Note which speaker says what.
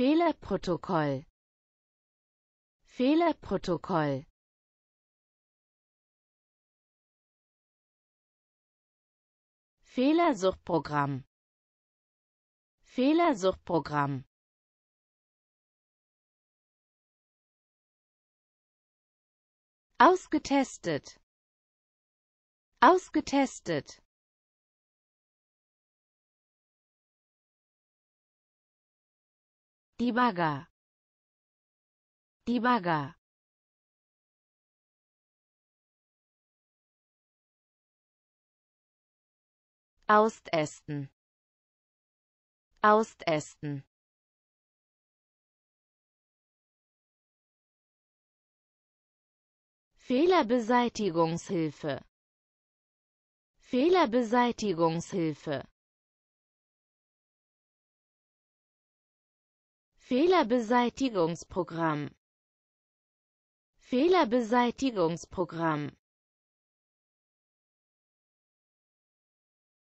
Speaker 1: Fehlerprotokoll Fehlerprotokoll Fehlersuchprogramm Fehlersuchprogramm Ausgetestet Ausgetestet divaga divaga Austesten. Austesten. Fehlerbeseitigungshilfe. Fehlerbeseitigungshilfe. Fehlerbeseitigungsprogramm Fehlerbeseitigungsprogramm